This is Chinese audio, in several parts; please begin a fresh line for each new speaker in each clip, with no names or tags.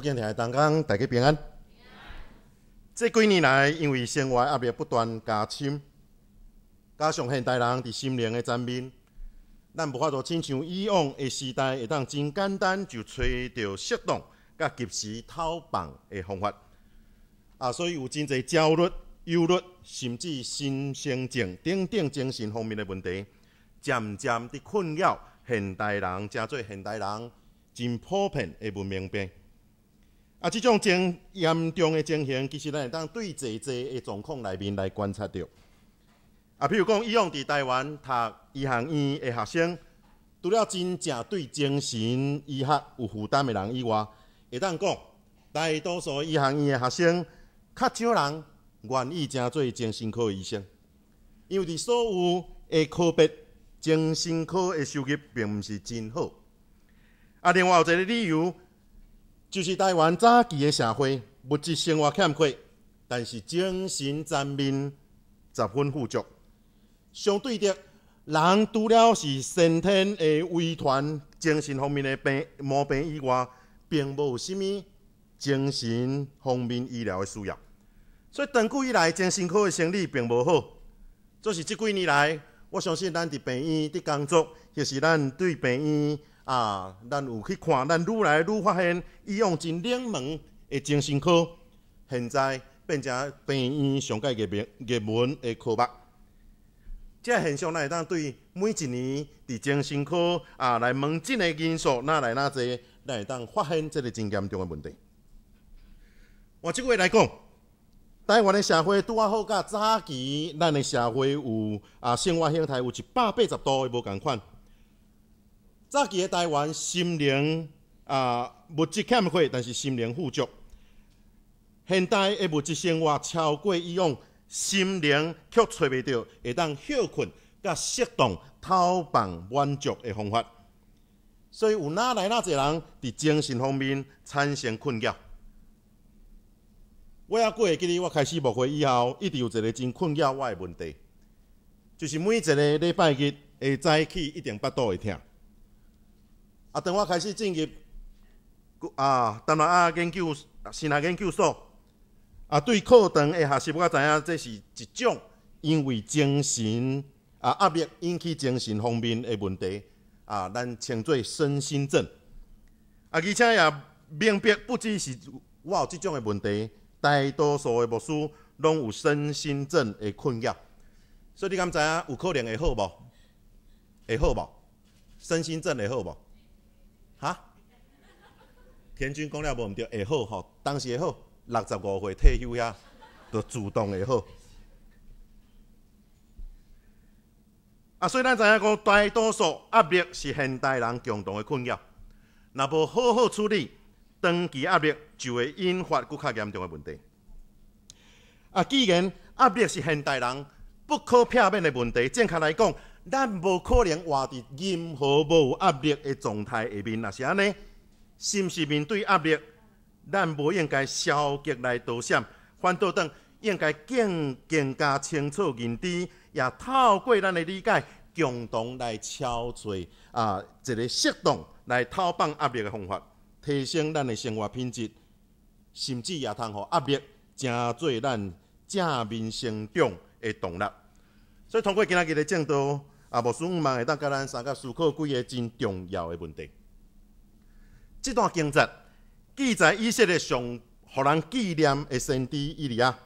福建的陈刚，大家平安。即几年来，因为生活压力不断加深，加上现代人伫心灵的层面，咱无法度亲像以往的时代会当真简单就揣着适当甲及时偷放的方法。啊，所以有真侪焦虑、忧虑，甚至心生症等等精神方面的问题，渐渐伫困扰现代人，正做现代人真普遍的文明病。啊，即种真严重的情形，其实咱会当对坐坐的状况内面来观察到。啊，比如讲，以往伫台湾读医学院的学生，除了真正对精神医学有负担的人以外，会当讲大多数医学院的学生，较少人愿意诚做精神科的医生，因为伫所有的科别，精神科的收入并毋是真好。啊，另外有一个理由。就是台湾早期的社会，物质生活欠缺，但是精神层面十分富足。相对的，人除了是身体的遗传精神方面的病毛病以外，并无甚物精神方面医疗的需要。所以，长久以来，精神科的生理并无好。就是这几年来，我相信咱伫病院的工作，就是咱对病院。啊，咱有去看，咱愈来愈发现，伊用真冷门的精神科，现在变成病院上界热门的科目。即现象，咱会当对每一年伫精神科啊来门诊的因素，哪来哪侪，来会当发现即个真严重的问题。换即句话来讲，台湾的社会拄啊好甲早期咱的社会有啊生活形态有一百八十度的无共款。早期的台湾心灵啊物质欠缺，但是心灵富足。现代的物质生活超过以往，心灵却找袂到会当休困、甲适当偷放满足的方法。所以有哪来哪侪人伫精神方面产生困扰。我犹过会记哩，我开始无会以后，一直有一个真困扰我诶问题，就是每一个礼拜日下早起一定腹肚会疼。啊，当我开始进入啊，东南亚研究西南研究所，啊，对课堂诶学习，我知影这是一种因为精神啊压力引起精神方面诶问题，啊，咱称做身心症。啊，而且也明白，不只是我有即种诶问题，大多数诶牧师拢有身心症诶困扰。所以你敢知影有可能会好无？会好无？身心症会好无？哈，田军讲了无毋对，会好吼，当时会好，六十五岁退休遐，就自动会好。啊，所以咱知影讲，大多数压力是现代人共同的困扰。若无好好处理，长期压力就会引发骨较严重的问题。啊，既然压力是现代人不可避免的问题，正确来讲，咱无可能活伫任何无有压力的状态下面，若是安尼。是毋是面对压力，咱无应该消极来躲闪、反倒挡，应该更更加清楚认知，也透过咱的理解，共同来敲寻啊一个适当来套放压力的方法，提升咱的生活品质，甚至也通互压力正做咱正面成长的动力。所以通过今仔日的正道。啊，无算五万个，大咱三个思考几个真重要的问题。即段经文记载以色列上互人纪念的先知伊利亚，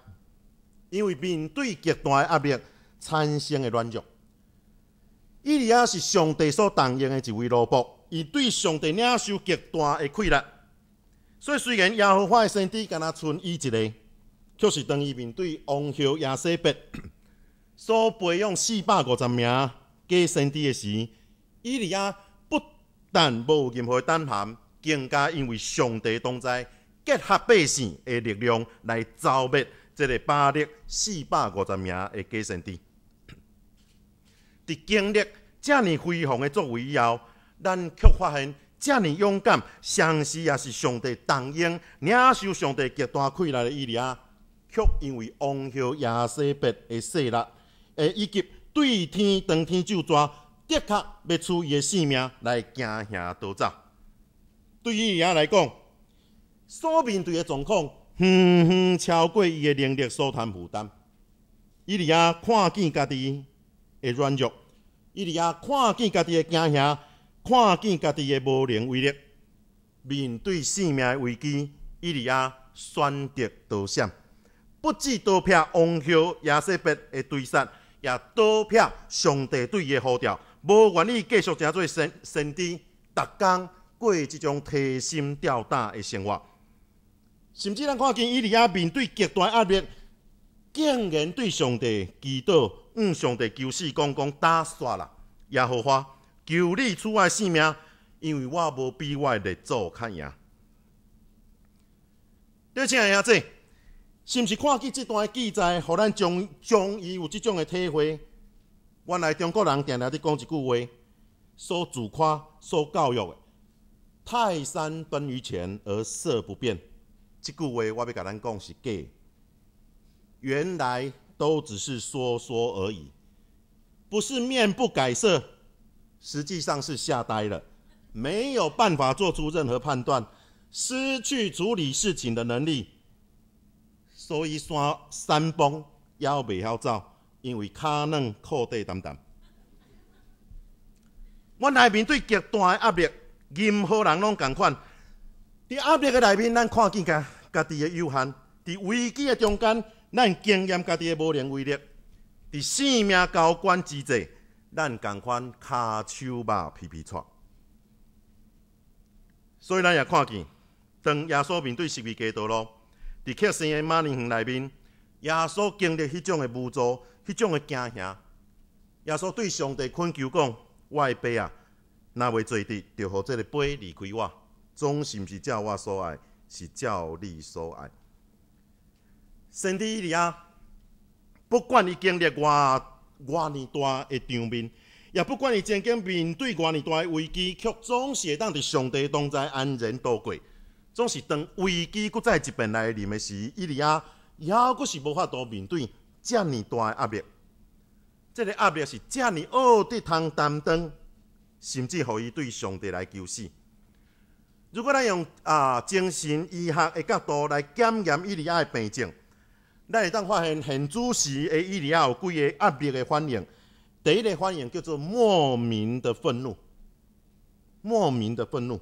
因为面对极端的压力产生的软弱。伊利亚是上帝所答应的一位罗卜，伊对上帝领受极端的苦力。所以虽然耶和华的先知敢若存伊一个，却是当伊面对王后亚西别所培养四百五十名。加生地的时，伊利亚不但无任何胆寒，更加因为上帝同在，结合百姓的力量来遭灭这个巴力四百五十名的加先知。伫经历遮尔辉煌的作为以后，咱却发现遮尔勇敢、相思也是上帝同应领受上帝极大馈来的伊利亚，却因为王后亚西伯的势力，诶以及。对天，当天就抓，的确要出伊个性命来行遐逃走。对于伊个来讲，所面对个状况远远超过伊个能力所谈负担。伊伫遐看见家己个软弱，伊伫遐看见家己个惊吓，看见家己个无能为力，面对性命的危机，伊伫遐选择投降，不止逃避王后亚瑟伯的对杀。也躲避上帝对伊的呼召，无愿意继续做做神神职，逐天过即种提心吊胆的生活。甚至咱看见伊伫遐面对极端压力，竟然对上帝祈祷：“嗯，上帝求死，讲讲打煞啦，耶和华，求你取我性命，因为我无比我的作较赢。”你听下这。是毋是看起这段的记载，互咱终将伊有即种的体会？原来中国人定定在讲一句话：受主夸、受教育的。泰山崩于前而色不变，这句话我要甲咱讲是假。原来都只是说说而已，不是面不改色，实际上是吓呆了，没有办法做出任何判断，失去处理事情的能力。所以山山崩，也袂晓走，因为骹软，靠地澹澹。阮来面对极端的压力，任何人拢共款。伫压力的内面，咱看见家家己的有限；伫危机的中间，咱经验家己的无能为力；伫性命交关之际，咱共款骹手肉皮皮喘。所以咱也看见，当耶稣面对十字架道路。伫克生的马尼园内面，耶稣经历迄种的无助、迄种的惊吓，耶稣对上帝恳求讲：，我嘅杯啊，若未做得，就让这个杯离开我。总是不是照我所爱，是照你所爱。甚伊里啊，不管你经历偌偌呢大的场面，也不管你曾经面对偌呢大的危机，却总是会当伫上帝当在安然度过。总是当危机搁再一遍来临的时，伊利亚犹阁是无法度面对遮尼大的压力。即个压力是遮尼恶得通担当，甚至乎伊对上帝来求死。如果咱用啊精神医学的角度来检验伊利亚的病症，咱会当发现现主时的伊利亚有几个压力的反应。第一个反应叫做莫名的愤怒，莫名的愤怒，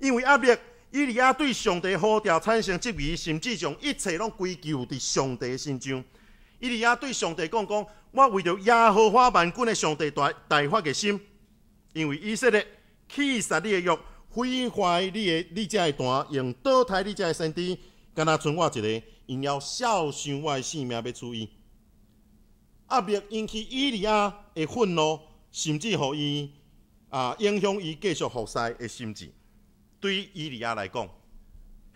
因为压力。伊利亚对上帝呼召产生质疑，甚至将一切拢归咎伫上帝身上。伊利亚对上帝讲讲：，我为着亚和华万军的上帝大大发的心，因为伊说咧，弃杀你的肉，毁坏你的你这的蛋，用刀刣你这的身体，敢若剩我一个，因要效忠我的性命，要注意。压力引起伊利亚的愤怒，甚至让伊啊影响伊继续服侍的心智。对伊利亚来讲，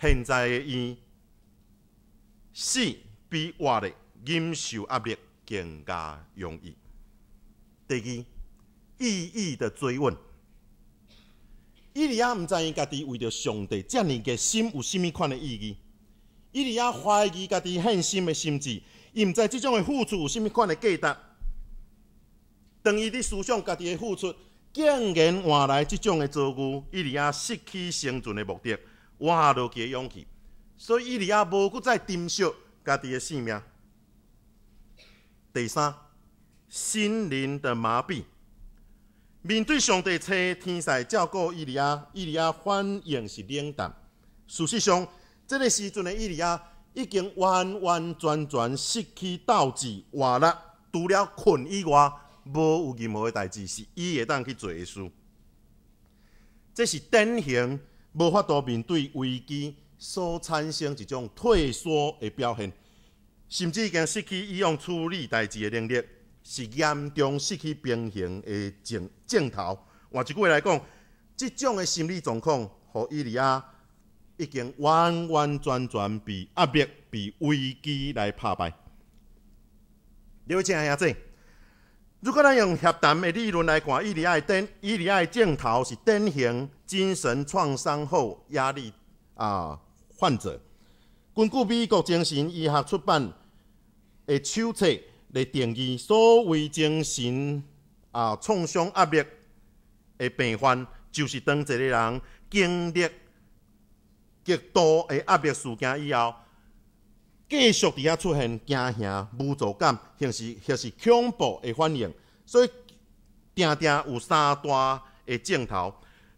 现在伊死比活的忍受压力更加容易。第二，意义的追问，伊利亚毋知伊家己为着上帝遮尔个心有甚物款的意义，伊利亚怀疑家己献身的心志，伊毋知即种的付出有甚物款的价值，当伊伫思想家己的付出。竟然换来即种的遭遇，伊利亚失去生存的目的，落去的勇气，所以伊利亚无再珍惜家己的性命。第三，心灵的麻痹。面对上帝车天使照顾伊利亚，伊利亚反应是冷淡。事实上，即个时阵的伊利亚已经完完全全失去斗志，活了，除了困以外。无有任何的代志是伊会当去做的事，这是典型无法度面对危机所产生一种退缩的表现，甚至已经失去伊用处理代志的能力，是严重失去平衡的镜镜头。换一句话来讲，即种的心理状况，互伊里啊，已经完完全全被压迫、被危机来拍败。你要怎啊样子？如果咱用协谈的理论来看，伊利爱灯，伊利爱镜头是典型精神创伤后压力啊患者。根据美国精神医学出版的手册来定义，所谓精神啊创伤压力的病患，就是当一个人经历极度的压迫事件以后。继续伫遐出现惊吓、无助感，或是就是恐怖的反应。所以定定有三大的镜头。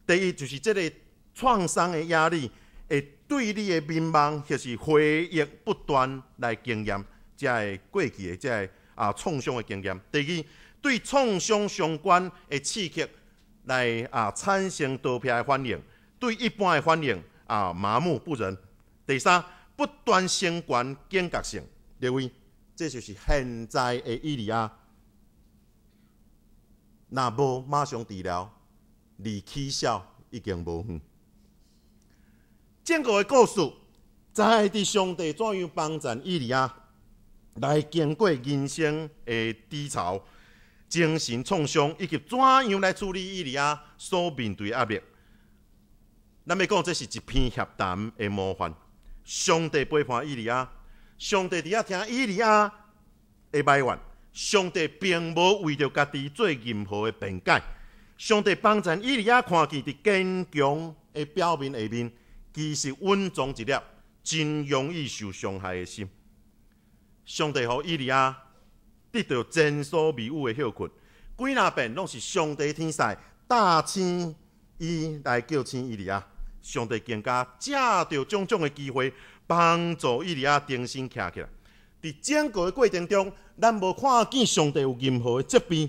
第一，就是即个创伤的压力，会对你的面貌就是回忆不断来经验，才会过去的，才会啊创伤的经验。第二，对创伤相关的刺激来啊产生多片的反应；对一般的反应啊麻木不仁。第三。不断升悬警觉性，认位，这就是现在的伊利亚。若无马上治疗，离起效已经无远。整个的故事，在伫上帝怎样帮助伊利亚来经过人生的低潮、精神创伤，以及怎样来处理伊利亚所面对压力？咱要讲，这是一篇狭谈的模范。上帝背叛伊利亚，上帝伫遐听伊利亚的埋怨，上帝并无为着家己做任何的辩解。上帝帮助伊利亚，看见伫坚强的表面下面，其实蕴藏一粒真容易受伤害的心。上帝和伊利亚得到前所未有的休困，几若遍拢是上帝天使大清伊来救圣伊利亚。上帝更加借着种种的机会，帮助伊利亚重新站起来。伫整个的过程中，咱无看见上帝有任何的责备。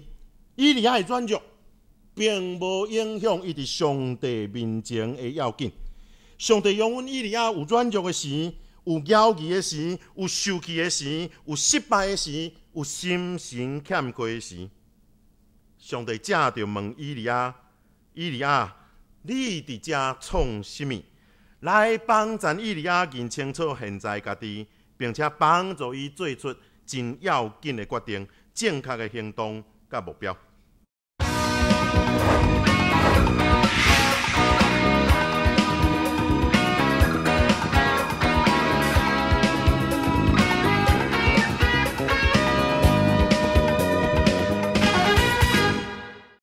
伊利亚的软弱，并无影响伊伫上帝面前的要紧。上帝容阮伊利亚有软弱的时，有焦急的时，有受气的时，有失败的时，有心情欠亏的时。上帝正着问伊利亚，伊利亚。你伫遮创什物？来帮助伊了认清楚现在家己，并且帮助伊做出真要紧的决定、正确的行动甲目标。